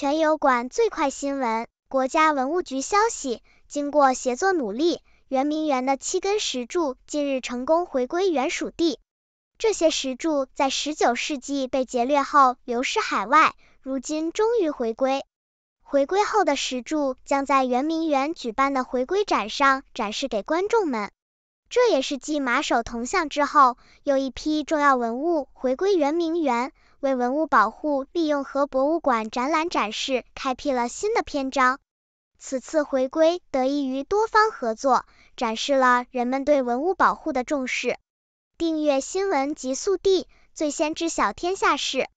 全油馆最快新闻：国家文物局消息，经过协作努力，圆明园的七根石柱近日成功回归原属地。这些石柱在19世纪被劫掠后流失海外，如今终于回归。回归后的石柱将在圆明园举办的回归展上展示给观众们。这也是继马首铜像之后，又一批重要文物回归圆明园，为文物保护利用和博物馆展览展示开辟了新的篇章。此次回归得益于多方合作，展示了人们对文物保护的重视。订阅新闻极速递，最先知晓天下事。